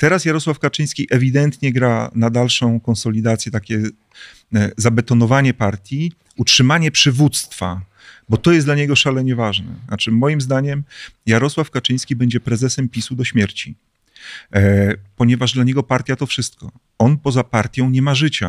Teraz Jarosław Kaczyński ewidentnie gra na dalszą konsolidację, takie e, zabetonowanie partii, utrzymanie przywództwa, bo to jest dla niego szalenie ważne. Znaczy, moim zdaniem, Jarosław Kaczyński będzie prezesem PiSu do śmierci, e, ponieważ dla niego partia to wszystko. On poza partią nie ma życia.